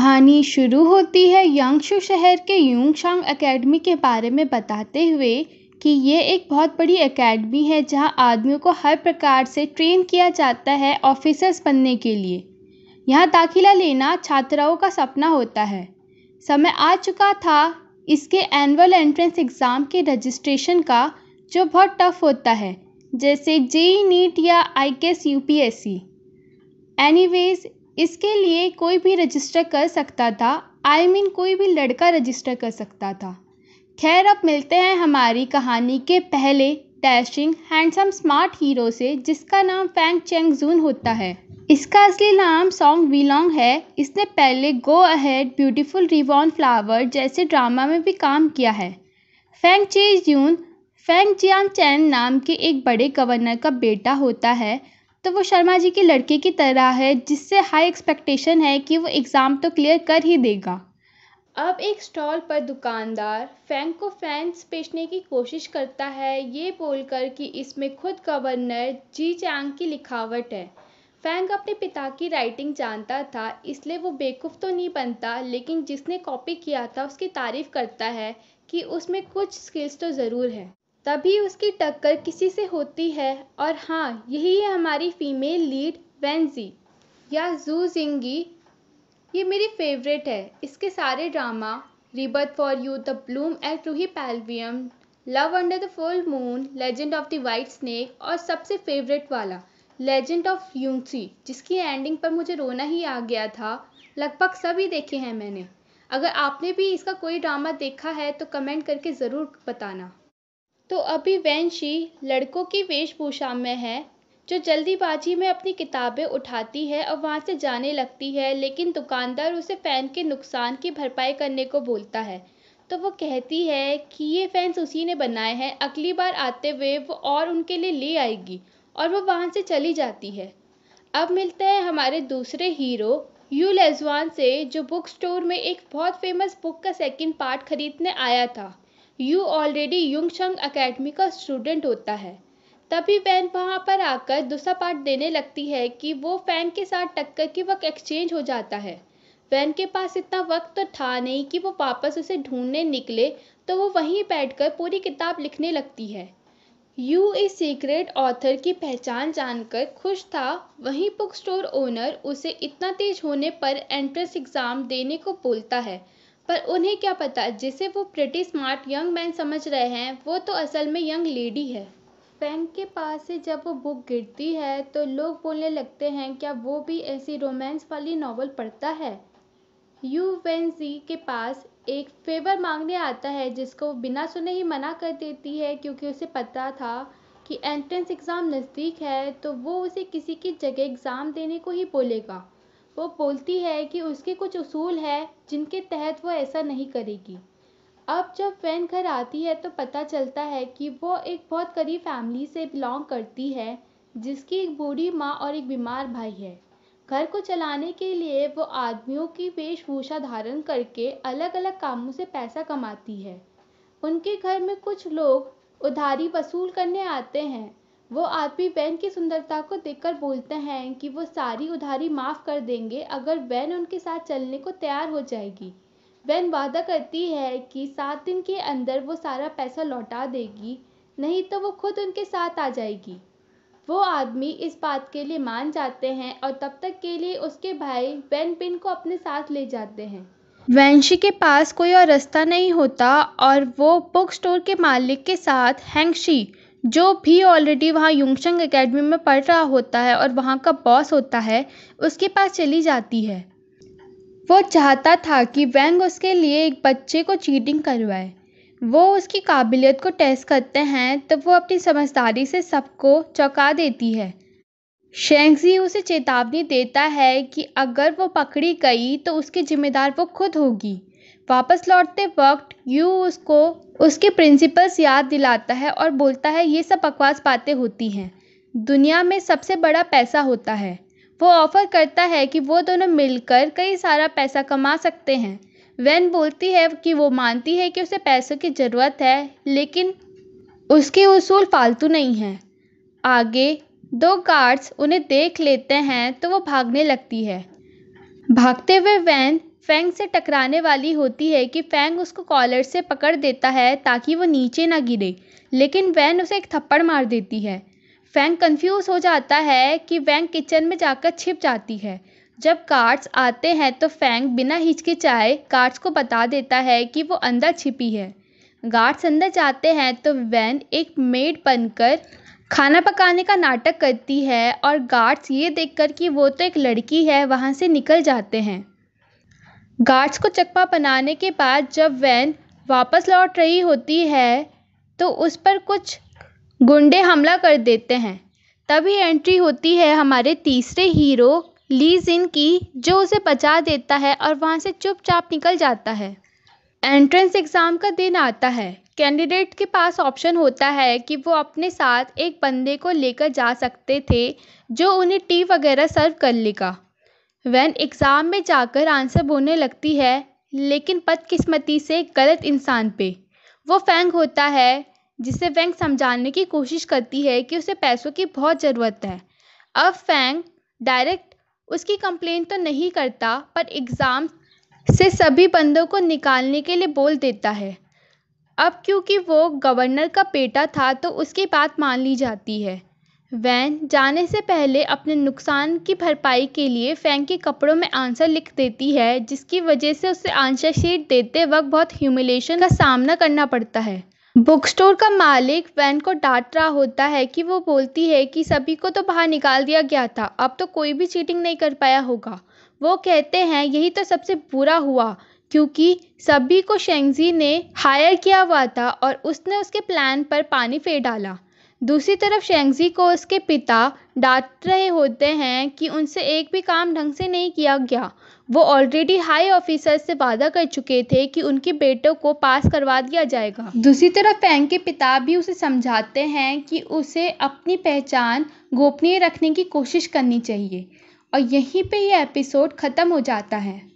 कहानी शुरू होती है यांगशु शहर के यूंगशांग एकेडमी के बारे में बताते हुए कि ये एक बहुत बड़ी एकेडमी है जहाँ आदमियों को हर प्रकार से ट्रेन किया जाता है ऑफिसर्स बनने के लिए यहाँ दाखिला लेना छात्राओं का सपना होता है समय आ चुका था इसके एनुअल एंट्रेंस एग्ज़ाम के रजिस्ट्रेशन का जो बहुत टफ होता है जैसे जेई नीट या I S U P S C anyways इसके लिए कोई भी रजिस्टर कर सकता था आई मीन कोई भी लड़का रजिस्टर कर सकता था खैर अब मिलते हैं हमारी कहानी के पहले डैशिंग हैंडसम स्मार्ट हीरो से जिसका नाम फैंग चेंग जून होता है इसका असली नाम सॉन्ग वीलोंग है इसने पहले go ahead beautiful reborn flower जैसे ड्रामा में भी काम किया है फैंग चे जून फेंग जियान चैन नाम के एक बड़े गवर्नर का बेटा होता है तो वो शर्मा जी के लड़के की तरह है जिससे हाई एक्सपेक्टेशन है कि वो एग्ज़ाम तो क्लियर कर ही देगा अब एक स्टॉल पर दुकानदार फैंक को फैंस बेचने की कोशिश करता है ये बोलकर कि इसमें खुद गवर्नर जी चैंग की लिखावट है फैंक अपने पिता की राइटिंग जानता था इसलिए वो बेवकूफ़ तो नहीं बनता लेकिन जिसने कॉपी किया था उसकी तारीफ़ करता है कि उसमें कुछ स्किल्स तो ज़रूर है तभी उसकी टक्कर किसी से होती है और हाँ यही है हमारी फीमेल लीड वेंजी या जू जिंगी ये मेरी फेवरेट है इसके सारे drama rebirth for you the bloom at Ruyi Pavilion love under the full moon legend of the white snake और सबसे फेवरेट वाला लेजेंड ऑफ यूंगसी जिसकी एंडिंग पर मुझे रोना ही आ गया था लगभग सभी देखे हैं मैंने अगर आपने भी इसका कोई ड्रामा देखा है तो कमेंट करके ज़रूर बताना तो अभी वैंशी लड़कों की वेशभूषा में है जो जल्दीबाजी में अपनी किताबें उठाती है और वहाँ से जाने लगती है लेकिन दुकानदार उसे फ़ैन के नुकसान की भरपाई करने को बोलता है तो वो कहती है कि ये फैंस उसी ने बनाए हैं अगली बार आते हुए वो और उनके लिए ले आएगी और वो वहाँ से चली जाती है अब मिलते हैं हमारे दूसरे हीरो यू लेजवान से जो बुक स्टोर में एक बहुत फेमस बुक का सेकंड पार्ट खरीदने आया था यू ऑलरेडी युंगशंग अकेडमी का स्टूडेंट होता है तभी वैन वहाँ पर आकर दूसरा पार्ट देने लगती है कि वो फैन के साथ टक्कर के वक्त एक्सचेंज हो जाता है वैन के पास इतना वक्त तो था नहीं कि वो वापस उसे ढूंढने निकले तो वो वहीं बैठकर पूरी किताब लिखने लगती है यू इस सीक्रेट ऑथर की पहचान जानकर खुश था वहीं बुक स्टोर ओनर उसे इतना तेज होने पर एंट्रेंस एग्ज़ाम देने को बोलता है पर उन्हें क्या पता जिसे वो प्रिटी स्मार्ट यंग मैन समझ रहे हैं वो तो असल में यंग लेडी है फैंक के पास से जब वो बुक गिरती है तो लोग बोलने लगते हैं क्या वो भी ऐसी रोमांस वाली नावल पढ़ता है यू वेन जी के पास एक फेवर मांगने आता है जिसको बिना सुने ही मना कर देती है क्योंकि उसे पता था कि एंट्रेंस एग्ज़ाम नज़दीक है तो वो उसे किसी की जगह एग्ज़ाम देने को ही बोलेगा वो बोलती है कि उसके कुछ उसूल है जिनके तहत वो ऐसा नहीं करेगी अब जब फैन घर आती है तो पता चलता है कि वो एक बहुत करीब फैमिली से बिलोंग करती है जिसकी एक बूढ़ी माँ और एक बीमार भाई है घर को चलाने के लिए वो आदमियों की वेशभूषा धारण करके अलग अलग कामों से पैसा कमाती है उनके घर में कुछ लोग उधारी वसूल करने आते हैं वो आदमी वैन की सुंदरता को देखकर बोलते हैं कि वो सारी उधारी माफ़ कर देंगे अगर वैन उनके साथ चलने को तैयार हो जाएगी वैन वादा करती है कि सात दिन के अंदर वो सारा पैसा लौटा देगी नहीं तो वो खुद उनके साथ आ जाएगी वो आदमी इस बात के लिए मान जाते हैं और तब तक के लिए उसके भाई वैन पिन को अपने साथ ले जाते हैं वैंशी के पास कोई और रास्ता नहीं होता और वो बुक स्टोर के मालिक के साथ हैंगशी जो भी ऑलरेडी वहाँ युगशंग एकेडमी में पढ़ रहा होता है और वहाँ का बॉस होता है उसके पास चली जाती है वो चाहता था कि वैंग उसके लिए एक बच्चे को चीटिंग करवाए वो उसकी काबिलियत को टेस्ट करते हैं तो वो अपनी समझदारी से सबको चौंका देती है शेंगजी उसे चेतावनी देता है कि अगर वो पकड़ी गई तो उसकी जिम्मेदार वो खुद होगी वापस लौटते वक़्त यू उसको उसके प्रिंसिपल्स याद दिलाता है और बोलता है ये सब बकवास बातें होती हैं दुनिया में सबसे बड़ा पैसा होता है वो ऑफ़र करता है कि वो दोनों मिलकर कई सारा पैसा कमा सकते हैं वैन बोलती है कि वो मानती है कि उसे पैसों की ज़रूरत है लेकिन उसके उसूल फालतू नहीं हैं आगे दो गार्ड्स उन्हें देख लेते हैं तो वो भागने लगती है भागते हुए वैन फैंग से टकराने वाली होती है कि फैंग उसको कॉलर से पकड़ देता है ताकि वो नीचे ना गिरे लेकिन वैन उसे एक थप्पड़ मार देती है फैंग कन्फ्यूज हो जाता है कि वैंग किचन में जाकर छिप जाती है जब कार्ड्स आते हैं तो फैंग बिना हिचकिचाए कार्ड्स को बता देता है कि वो अंदर छिपी है गार्ड्स अंदर जाते हैं तो वैन एक मेड बनकर खाना पकाने का नाटक करती है और गार्ड्स ये देखकर कि वो तो एक लड़की है वहाँ से निकल जाते हैं गार्ड्स को चकमा बनाने के बाद जब वैन वापस लौट रही होती है तो उस पर कुछ गुंडे हमला कर देते हैं तभी एंट्री होती है हमारे तीसरे हीरो ली जिन की जो उसे बचा देता है और वहाँ से चुपचाप निकल जाता है एंट्रेंस एग्ज़ाम का दिन आता है कैंडिडेट के पास ऑप्शन होता है कि वो अपने साथ एक बंदे को लेकर जा सकते थे जो उन्हें टी वगैरह सर्व कर लेगा वैन एग्ज़ाम में जाकर आंसर बोलने लगती है लेकिन बदकिस्मती से गलत इंसान पे वो फेंग होता है जिसे वैंग समझाने की कोशिश करती है कि उसे पैसों की बहुत ज़रूरत है अब फेंग डायरेक्ट उसकी कंप्लेन तो नहीं करता पर एग्ज़ाम से सभी बंदों को निकालने के लिए बोल देता है अब क्योंकि वो गवर्नर का बेटा था तो उसकी बात मान ली जाती है वैन जाने से पहले अपने नुकसान की भरपाई के लिए फैंक के कपड़ों में आंसर लिख देती है जिसकी वजह से उसे आंसर शीट देते वक्त बहुत ह्यूमिलेशन का सामना करना पड़ता है बुक स्टोर का मालिक वैन को डांट रहा होता है कि वो बोलती है कि सभी को तो बाहर निकाल दिया गया था अब तो कोई भी चीटिंग नहीं कर पाया होगा वो कहते हैं यही तो सबसे बुरा हुआ क्योंकि सभी को शेंगजी ने हायर किया हुआ था और उसने उसके प्लान पर पानी फेर डाला दूसरी तरफ शेंगज़ी को उसके पिता डांट रहे होते हैं कि उनसे एक भी काम ढंग से नहीं किया गया वो ऑलरेडी हाई ऑफिसर से वादा कर चुके थे कि उनके बेटों को पास करवा दिया जाएगा दूसरी तरफ फैंग के पिता भी उसे समझाते हैं कि उसे अपनी पहचान गोपनीय रखने की कोशिश करनी चाहिए और यहीं पे ये एपिसोड ख़त्म हो जाता है